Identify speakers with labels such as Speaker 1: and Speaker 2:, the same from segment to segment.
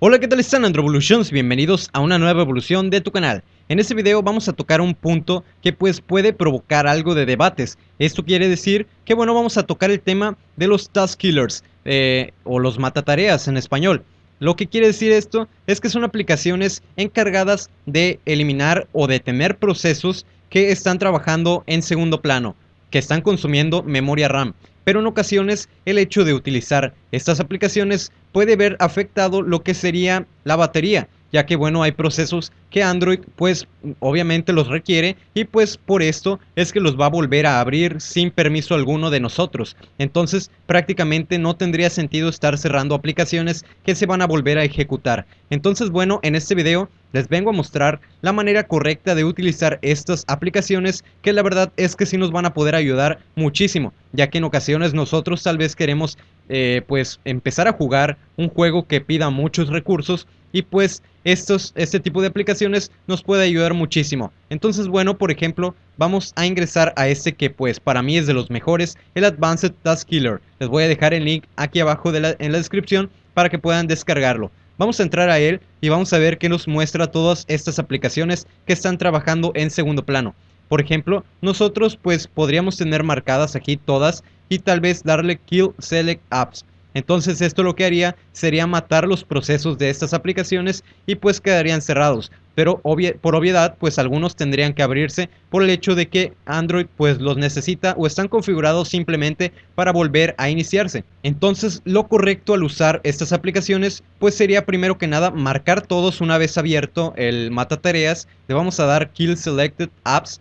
Speaker 1: Hola, ¿qué tal están Androvolutions? Bienvenidos a una nueva evolución de tu canal. En este video vamos a tocar un punto que pues puede provocar algo de debates. Esto quiere decir que bueno, vamos a tocar el tema de los Task Killers eh, o los matatareas en español. Lo que quiere decir esto es que son aplicaciones encargadas de eliminar o detener procesos que están trabajando en segundo plano que están consumiendo memoria RAM, pero en ocasiones el hecho de utilizar estas aplicaciones puede ver afectado lo que sería la batería, ya que bueno, hay procesos que Android pues obviamente los requiere y pues por esto es que los va a volver a abrir sin permiso alguno de nosotros. Entonces prácticamente no tendría sentido estar cerrando aplicaciones que se van a volver a ejecutar. Entonces bueno, en este video les vengo a mostrar la manera correcta de utilizar estas aplicaciones que la verdad es que sí nos van a poder ayudar muchísimo, ya que en ocasiones nosotros tal vez queremos eh, pues empezar a jugar un juego que pida muchos recursos y pues estos, este tipo de aplicaciones nos puede ayudar muchísimo. Entonces, bueno, por ejemplo, vamos a ingresar a este que pues para mí es de los mejores, el Advanced Task Killer. Les voy a dejar el link aquí abajo en la descripción para que puedan descargarlo. Vamos a entrar a él y vamos a ver que nos muestra todas estas aplicaciones que están trabajando en segundo plano. Por ejemplo, nosotros pues podríamos tener marcadas aquí todas y tal vez darle Kill Select Apps. Entonces esto lo que haría sería matar los procesos de estas aplicaciones y pues quedarían cerrados. Pero por obviedad, pues algunos tendrían que abrirse por el hecho de que Android pues los necesita o están configurados simplemente para volver a iniciarse. Entonces lo correcto al usar estas aplicaciones pues sería primero que nada marcar todos una vez abierto el mata tareas. Le vamos a dar Kill Selected Apps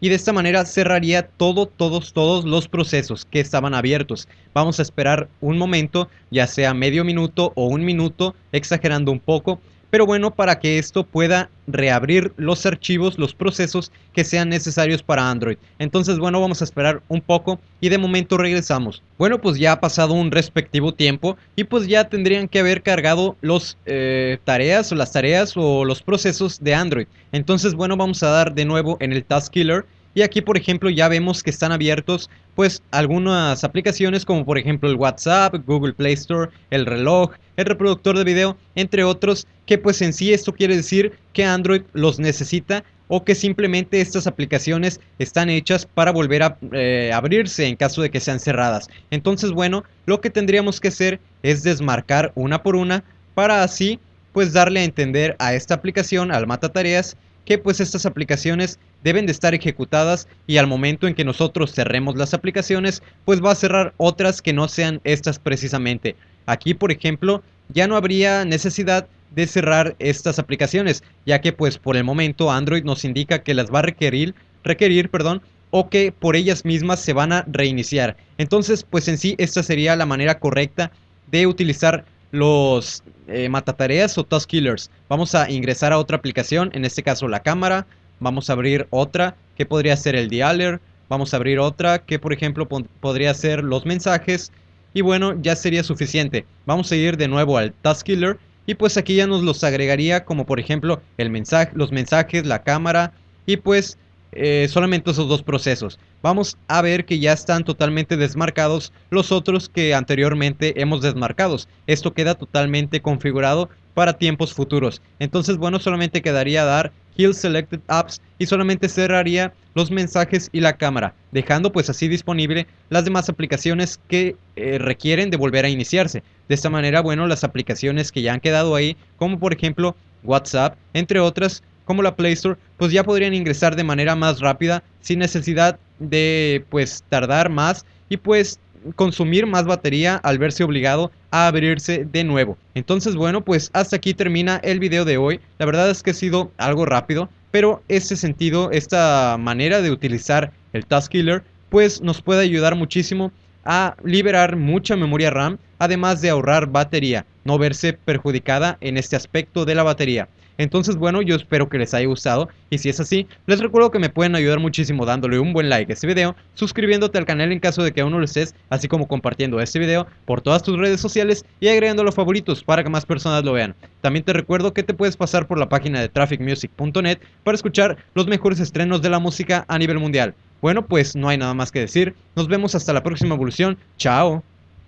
Speaker 1: y de esta manera cerraría todo, todos, todos los procesos que estaban abiertos. Vamos a esperar un momento, ya sea medio minuto o un minuto, exagerando un poco, pero bueno, para que esto pueda reabrir los archivos, los procesos que sean necesarios para Android. Entonces, bueno, vamos a esperar un poco y de momento regresamos. Bueno, pues ya ha pasado un respectivo tiempo y pues ya tendrían que haber cargado los eh, tareas o las tareas o los procesos de Android. Entonces, bueno, vamos a dar de nuevo en el Task Killer y aquí, por ejemplo, ya vemos que están abiertos pues algunas aplicaciones como por ejemplo el WhatsApp, Google Play Store, el reloj, el reproductor de video, entre otros, que pues en sí esto quiere decir que Android los necesita o que simplemente estas aplicaciones están hechas para volver a eh, abrirse en caso de que sean cerradas. Entonces, bueno, lo que tendríamos que hacer es desmarcar una por una para así pues darle a entender a esta aplicación, al Mata Tareas, que pues estas aplicaciones deben de estar ejecutadas y al momento en que nosotros cerremos las aplicaciones, pues va a cerrar otras que no sean estas precisamente. Aquí, por ejemplo, ya no habría necesidad de cerrar estas aplicaciones, ya que pues por el momento Android nos indica que las va a requerir, requerir, perdón, o que por ellas mismas se van a reiniciar. Entonces, pues en sí esta sería la manera correcta de utilizar los eh, matatareas o task killers. Vamos a ingresar a otra aplicación, en este caso la cámara, Vamos a abrir otra que podría ser el dialer. Vamos a abrir otra que por ejemplo podría ser los mensajes. Y bueno, ya sería suficiente. Vamos a ir de nuevo al Task Killer. Y pues aquí ya nos los agregaría como por ejemplo el los mensajes, la cámara. Y pues eh, solamente esos dos procesos. Vamos a ver que ya están totalmente desmarcados los otros que anteriormente hemos desmarcados. Esto queda totalmente configurado para tiempos futuros. Entonces, bueno, solamente quedaría dar Selected Apps y solamente cerraría los mensajes y la cámara, dejando pues así disponible las demás aplicaciones que eh, requieren de volver a iniciarse. De esta manera, bueno, las aplicaciones que ya han quedado ahí, como por ejemplo WhatsApp, entre otras, como la Play Store, pues ya podrían ingresar de manera más rápida, sin necesidad de pues tardar más y pues consumir más batería al verse obligado a abrirse de nuevo. Entonces, bueno, pues hasta aquí termina el video de hoy. La verdad es que ha sido algo rápido, pero este sentido, esta manera de utilizar el Task Killer, pues nos puede ayudar muchísimo a liberar mucha memoria RAM, además de ahorrar batería, no verse perjudicada en este aspecto de la batería. Entonces, bueno, yo espero que les haya gustado y si es así, les recuerdo que me pueden ayudar muchísimo dándole un buen like a este video, suscribiéndote al canal en caso de que aún no lo estés, así como compartiendo este video por todas tus redes sociales y agregando los favoritos para que más personas lo vean. También te recuerdo que te puedes pasar por la página de trafficmusic.net para escuchar los mejores estrenos de la música a nivel mundial. Bueno, pues no hay nada más que decir. Nos vemos hasta la próxima evolución. Chao.